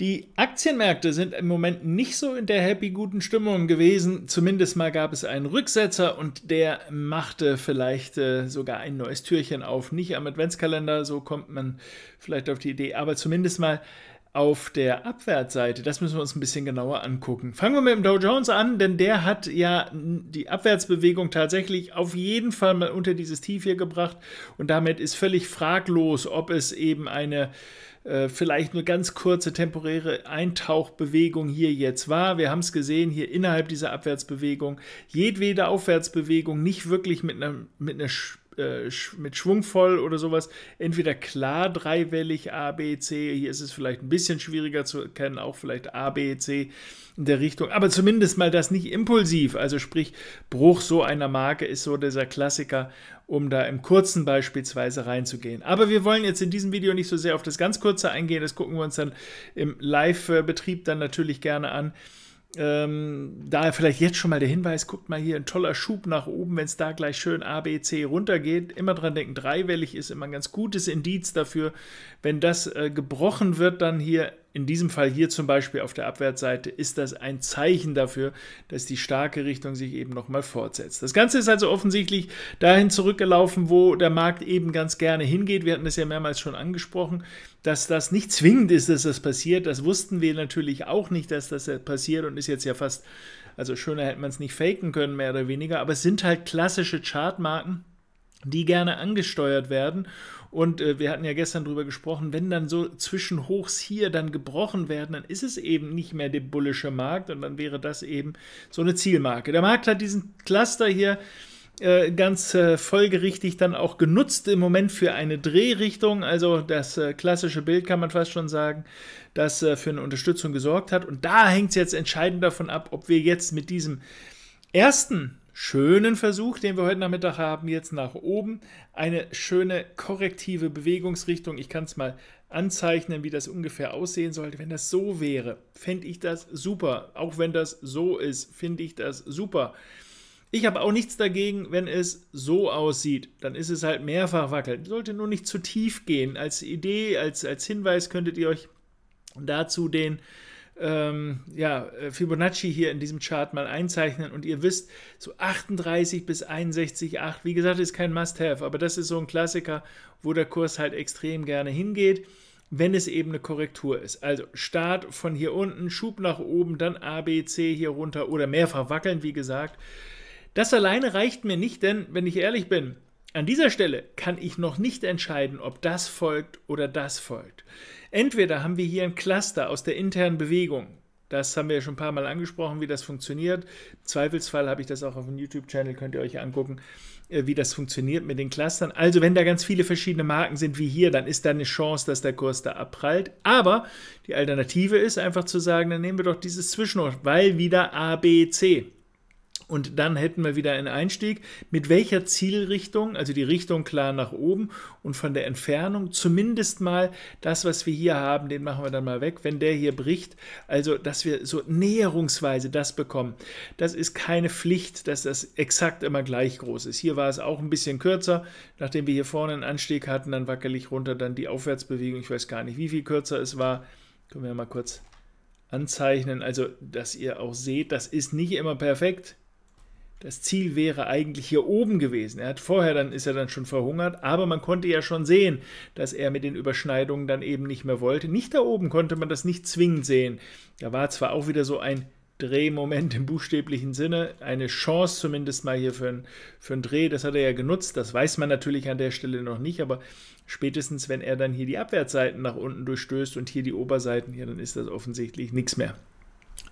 Die Aktienmärkte sind im Moment nicht so in der happy guten Stimmung gewesen. Zumindest mal gab es einen Rücksetzer und der machte vielleicht äh, sogar ein neues Türchen auf. Nicht am Adventskalender, so kommt man vielleicht auf die Idee, aber zumindest mal auf der Abwärtsseite. Das müssen wir uns ein bisschen genauer angucken. Fangen wir mit dem Dow Jones an, denn der hat ja die Abwärtsbewegung tatsächlich auf jeden Fall mal unter dieses Tief hier gebracht und damit ist völlig fraglos, ob es eben eine äh, vielleicht nur ganz kurze temporäre Eintauchbewegung hier jetzt war. Wir haben es gesehen, hier innerhalb dieser Abwärtsbewegung, jedwede Aufwärtsbewegung nicht wirklich mit einer, mit äh, mit schwungvoll oder sowas. Entweder klar dreiwellig A, B, C. Hier ist es vielleicht ein bisschen schwieriger zu erkennen, auch vielleicht A, B, C in der Richtung. Aber zumindest mal das nicht impulsiv. Also sprich, Bruch so einer Marke ist so dieser Klassiker, um da im Kurzen beispielsweise reinzugehen. Aber wir wollen jetzt in diesem Video nicht so sehr auf das ganz Kurze eingehen. Das gucken wir uns dann im Live-Betrieb dann natürlich gerne an. Ähm, daher vielleicht jetzt schon mal der Hinweis, guckt mal hier, ein toller Schub nach oben, wenn es da gleich schön A, B, C runtergeht. Immer dran denken, dreiwellig ist immer ein ganz gutes Indiz dafür. Wenn das äh, gebrochen wird, dann hier in diesem Fall hier zum Beispiel auf der Abwärtsseite ist das ein Zeichen dafür, dass die starke Richtung sich eben nochmal fortsetzt. Das Ganze ist also offensichtlich dahin zurückgelaufen, wo der Markt eben ganz gerne hingeht. Wir hatten es ja mehrmals schon angesprochen, dass das nicht zwingend ist, dass das passiert. Das wussten wir natürlich auch nicht, dass das passiert und ist jetzt ja fast, also schöner hätte man es nicht faken können, mehr oder weniger. Aber es sind halt klassische Chartmarken die gerne angesteuert werden. Und äh, wir hatten ja gestern drüber gesprochen, wenn dann so Zwischenhochs hier dann gebrochen werden, dann ist es eben nicht mehr der bullische Markt und dann wäre das eben so eine Zielmarke. Der Markt hat diesen Cluster hier äh, ganz äh, folgerichtig dann auch genutzt im Moment für eine Drehrichtung. Also das äh, klassische Bild kann man fast schon sagen, das für eine Unterstützung gesorgt hat. Und da hängt es jetzt entscheidend davon ab, ob wir jetzt mit diesem ersten schönen Versuch, den wir heute Nachmittag haben, jetzt nach oben. Eine schöne korrektive Bewegungsrichtung. Ich kann es mal anzeichnen, wie das ungefähr aussehen sollte. Wenn das so wäre, fände ich das super. Auch wenn das so ist, finde ich das super. Ich habe auch nichts dagegen, wenn es so aussieht. Dann ist es halt mehrfach wackelt. Sollte nur nicht zu tief gehen. Als Idee, als, als Hinweis könntet ihr euch dazu den ähm, ja, äh, Fibonacci hier in diesem Chart mal einzeichnen und ihr wisst, so 38 bis 61,8, wie gesagt, ist kein Must-Have, aber das ist so ein Klassiker, wo der Kurs halt extrem gerne hingeht wenn es eben eine Korrektur ist. Also Start von hier unten, Schub nach oben, dann ABC hier runter oder mehrfach wackeln, wie gesagt. Das alleine reicht mir nicht, denn wenn ich ehrlich bin, an dieser Stelle kann ich noch nicht entscheiden, ob das folgt oder das folgt. Entweder haben wir hier ein Cluster aus der internen Bewegung. Das haben wir ja schon ein paar Mal angesprochen, wie das funktioniert. Im Zweifelsfall habe ich das auch auf dem YouTube-Channel, könnt ihr euch angucken, äh, wie das funktioniert mit den Clustern. Also, wenn da ganz viele verschiedene Marken sind wie hier, dann ist da eine Chance, dass der Kurs da abprallt. Aber die Alternative ist einfach zu sagen, dann nehmen wir doch dieses Zwischenort, weil wieder A, B, C. Und dann hätten wir wieder einen Einstieg mit welcher Zielrichtung, also die Richtung klar nach oben und von der Entfernung zumindest mal das, was wir hier haben, den machen wir dann mal weg, wenn der hier bricht, also dass wir so näherungsweise das bekommen. Das ist keine Pflicht, dass das exakt immer gleich groß ist. Hier war es auch ein bisschen kürzer, nachdem wir hier vorne einen Anstieg hatten, dann wackelig runter, dann die Aufwärtsbewegung, ich weiß gar nicht, wie viel kürzer es war. Können wir mal kurz anzeichnen, also dass ihr auch seht, das ist nicht immer perfekt. Das Ziel wäre eigentlich hier oben gewesen. Er hat vorher dann ist er dann schon verhungert, aber man konnte ja schon sehen, dass er mit den Überschneidungen dann eben nicht mehr wollte. Nicht da oben konnte man das nicht zwingend sehen. Da war zwar auch wieder so ein Drehmoment im buchstäblichen Sinne, eine Chance zumindest mal hier für, ein, für einen Dreh, das hat er ja genutzt, das weiß man natürlich an der Stelle noch nicht, aber spätestens wenn er dann hier die Abwärtsseiten nach unten durchstößt und hier die Oberseiten, hier, dann ist das offensichtlich nichts mehr.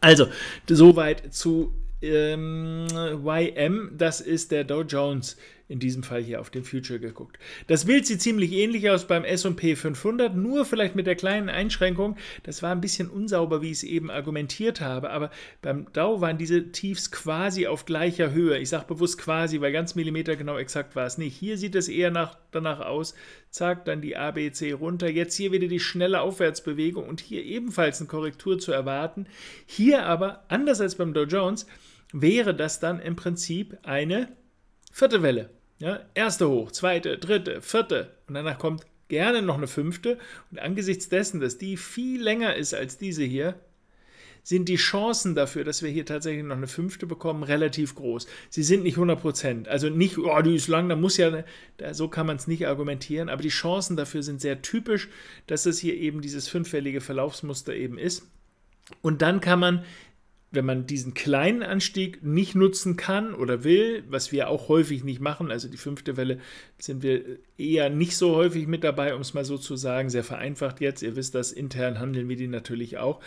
Also, soweit zu ähm, YM, das ist der Dow Jones, in diesem Fall hier auf den Future geguckt. Das Bild sieht ziemlich ähnlich aus beim S&P 500, nur vielleicht mit der kleinen Einschränkung, das war ein bisschen unsauber, wie ich es eben argumentiert habe, aber beim Dow waren diese Tiefs quasi auf gleicher Höhe. Ich sage bewusst quasi, weil ganz millimetergenau exakt war es nicht. Hier sieht es eher nach, danach aus, zack, dann die ABC runter, jetzt hier wieder die schnelle Aufwärtsbewegung und hier ebenfalls eine Korrektur zu erwarten. Hier aber, anders als beim Dow Jones, wäre das dann im Prinzip eine vierte Welle. Ja, erste hoch, zweite, dritte, vierte und danach kommt gerne noch eine fünfte. Und angesichts dessen, dass die viel länger ist als diese hier, sind die Chancen dafür, dass wir hier tatsächlich noch eine fünfte bekommen, relativ groß. Sie sind nicht 100%. Prozent. Also nicht, oh, die ist lang, da muss ja, da, so kann man es nicht argumentieren, aber die Chancen dafür sind sehr typisch, dass es hier eben dieses fünffällige Verlaufsmuster eben ist. Und dann kann man wenn man diesen kleinen Anstieg nicht nutzen kann oder will, was wir auch häufig nicht machen, also die fünfte Welle sind wir eher nicht so häufig mit dabei, um es mal so zu sagen, sehr vereinfacht jetzt, ihr wisst das, intern handeln wir die natürlich auch,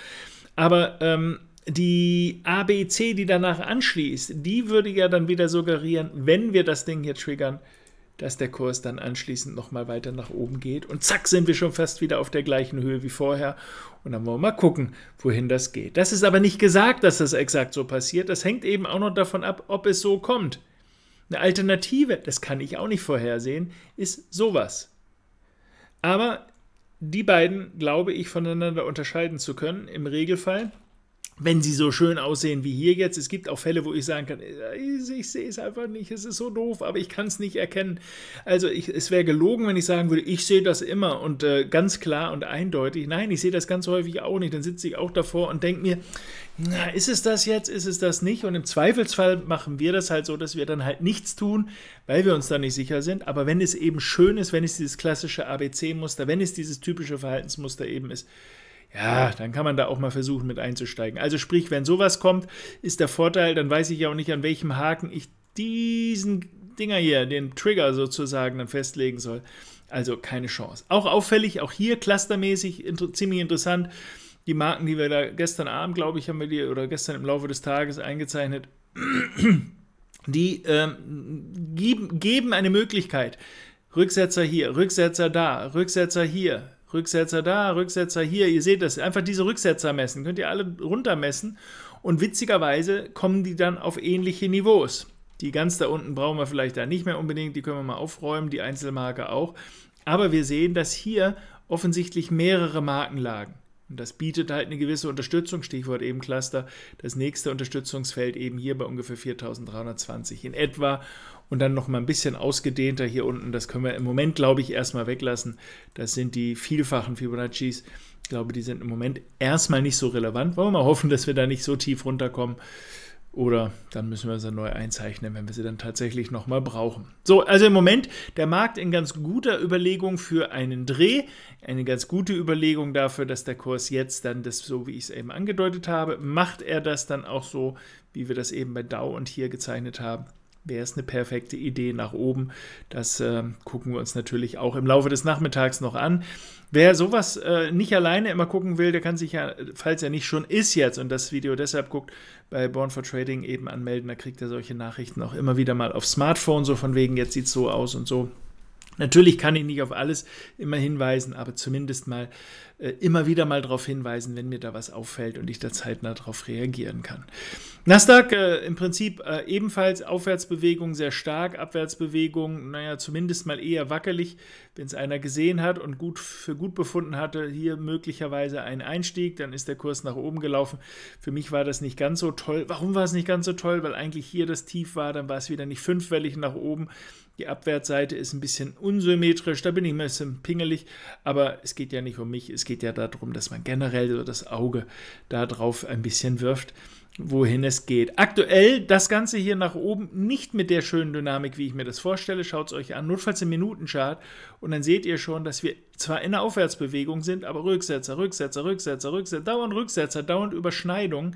aber ähm, die ABC, die danach anschließt, die würde ja dann wieder suggerieren, wenn wir das Ding hier triggern, dass der Kurs dann anschließend nochmal weiter nach oben geht. Und zack, sind wir schon fast wieder auf der gleichen Höhe wie vorher. Und dann wollen wir mal gucken, wohin das geht. Das ist aber nicht gesagt, dass das exakt so passiert. Das hängt eben auch noch davon ab, ob es so kommt. Eine Alternative, das kann ich auch nicht vorhersehen, ist sowas. Aber die beiden glaube ich voneinander unterscheiden zu können. Im Regelfall wenn sie so schön aussehen wie hier jetzt. Es gibt auch Fälle, wo ich sagen kann, äh, ich, sehe es einfach nicht, es ist so doof, aber ich kann es nicht erkennen. Also ich, es wäre gelogen, wenn ich sagen würde, ich sehe das immer und äh, ganz klar und eindeutig. Nein, ich sehe das ganz häufig auch nicht. Dann sitze ich auch davor und denke mir, na, ist es das jetzt, ist es das nicht? Und im Zweifelsfall machen wir das halt so, dass wir dann halt nichts tun, weil wir uns da nicht sicher sind. Aber wenn es eben schön ist, wenn es dieses klassische ABC-Muster, wenn es dieses typische Verhaltensmuster eben ist, ja, dann kann man da auch mal versuchen, mit einzusteigen. Also sprich, wenn sowas kommt, ist der Vorteil, dann weiß ich ja auch nicht, an welchem Haken ich diesen Dinger hier, den Trigger sozusagen, dann festlegen soll. Also keine Chance. Auch auffällig, auch hier clustermäßig inter ziemlich interessant. Die Marken, die wir da gestern Abend, glaube ich, haben wir die oder gestern im Laufe des Tages eingezeichnet, die ähm, geben, geben eine Möglichkeit. Rücksetzer hier, Rücksetzer da, Rücksetzer hier, Rücksetzer da, Rücksetzer hier, ihr seht das, einfach diese Rücksetzer messen, könnt ihr alle runtermessen und witzigerweise kommen die dann auf ähnliche Niveaus. Die ganz da unten brauchen wir vielleicht da nicht mehr unbedingt, die können wir mal aufräumen, die Einzelmarke auch. Aber wir sehen, dass hier offensichtlich mehrere Marken lagen. Und das bietet halt eine gewisse Unterstützung, Stichwort eben Cluster, das nächste Unterstützungsfeld eben hier bei ungefähr 4320 in etwa und dann nochmal ein bisschen ausgedehnter hier unten, das können wir im Moment, glaube ich, erstmal weglassen. Das sind die vielfachen Fibonaccis. Ich glaube, die sind im Moment erstmal nicht so relevant. Wollen wir mal hoffen, dass wir da nicht so tief runterkommen. Oder dann müssen wir sie neu einzeichnen, wenn wir sie dann tatsächlich nochmal brauchen. So, also im Moment der Markt in ganz guter Überlegung für einen Dreh, eine ganz gute Überlegung dafür, dass der Kurs jetzt dann das, so wie ich es eben angedeutet habe, macht er das dann auch so, wie wir das eben bei Dow und hier gezeichnet haben, wäre es eine perfekte Idee nach oben. Das äh, gucken wir uns natürlich auch im Laufe des Nachmittags noch an. Wer sowas äh, nicht alleine immer gucken will, der kann sich ja, falls er nicht schon ist jetzt und das Video deshalb guckt, bei Born for Trading eben anmelden. Da kriegt er solche Nachrichten auch immer wieder mal auf Smartphone, so von wegen, jetzt sieht es so aus und so. Natürlich kann ich nicht auf alles immer hinweisen, aber zumindest mal äh, immer wieder mal darauf hinweisen, wenn mir da was auffällt und ich da zeitnah darauf reagieren kann. Nasdaq äh, im Prinzip äh, ebenfalls Aufwärtsbewegung sehr stark, Abwärtsbewegung, naja, zumindest mal eher wackelig, wenn es einer gesehen hat und gut für gut befunden hatte, hier möglicherweise ein Einstieg, dann ist der Kurs nach oben gelaufen. Für mich war das nicht ganz so toll. Warum war es nicht ganz so toll? Weil eigentlich hier das Tief war, dann war es wieder nicht fünfwellig nach oben. Die Abwärtsseite ist ein bisschen unsymmetrisch, da bin ich ein bisschen pingelig, aber es geht ja nicht um mich, es geht ja darum, dass man generell so das Auge darauf ein bisschen wirft wohin es geht. Aktuell das Ganze hier nach oben nicht mit der schönen Dynamik, wie ich mir das vorstelle. Schaut es euch an, notfalls im Minutenchart. Und dann seht ihr schon, dass wir zwar in der Aufwärtsbewegung sind, aber Rücksetzer, Rücksetzer, Rücksetzer, Rücksetzer, dauernd Rücksetzer, dauernd Überschneidung.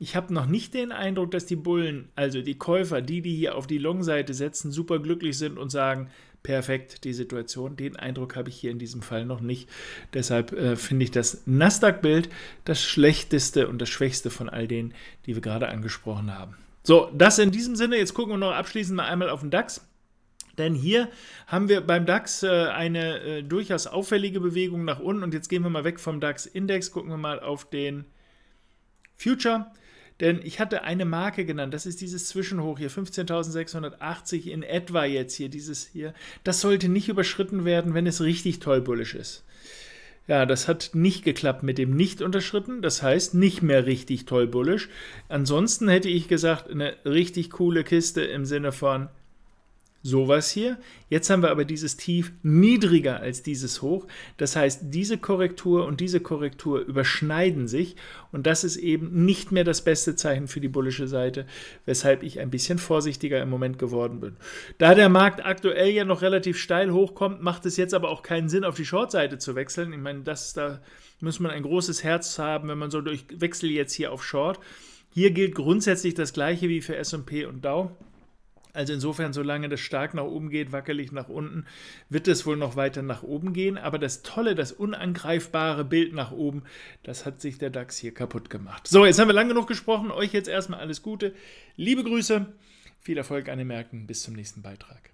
Ich habe noch nicht den Eindruck, dass die Bullen, also die Käufer, die, die hier auf die Long-Seite setzen, super glücklich sind und sagen, perfekt die Situation. Den Eindruck habe ich hier in diesem Fall noch nicht. Deshalb äh, finde ich das Nasdaq-Bild das schlechteste und das schwächste von all denen, die wir gerade angesprochen haben. So, das in diesem Sinne. Jetzt gucken wir noch abschließend mal einmal auf den DAX. Denn hier haben wir beim DAX äh, eine äh, durchaus auffällige Bewegung nach unten. Und jetzt gehen wir mal weg vom DAX-Index, gucken wir mal auf den Future. Denn ich hatte eine Marke genannt, das ist dieses Zwischenhoch hier, 15.680 in etwa jetzt hier, dieses hier. Das sollte nicht überschritten werden, wenn es richtig toll bullisch ist. Ja, das hat nicht geklappt mit dem nicht unterschritten, das heißt nicht mehr richtig toll bullisch. Ansonsten hätte ich gesagt, eine richtig coole Kiste im Sinne von sowas hier. Jetzt haben wir aber dieses Tief niedriger als dieses Hoch. Das heißt, diese Korrektur und diese Korrektur überschneiden sich und das ist eben nicht mehr das beste Zeichen für die bullische Seite, weshalb ich ein bisschen vorsichtiger im Moment geworden bin. Da der Markt aktuell ja noch relativ steil hochkommt, macht es jetzt aber auch keinen Sinn, auf die Short-Seite zu wechseln. Ich meine, das, da muss man ein großes Herz haben, wenn man so durch Wechsel jetzt hier auf Short. Hier gilt grundsätzlich das gleiche wie für S&P und Dow. Also insofern, solange das stark nach oben geht, wackelig nach unten, wird es wohl noch weiter nach oben gehen. Aber das tolle, das unangreifbare Bild nach oben, das hat sich der DAX hier kaputt gemacht. So, jetzt haben wir lang genug gesprochen. Euch jetzt erstmal alles Gute. Liebe Grüße, viel Erfolg an den Märkten. Bis zum nächsten Beitrag.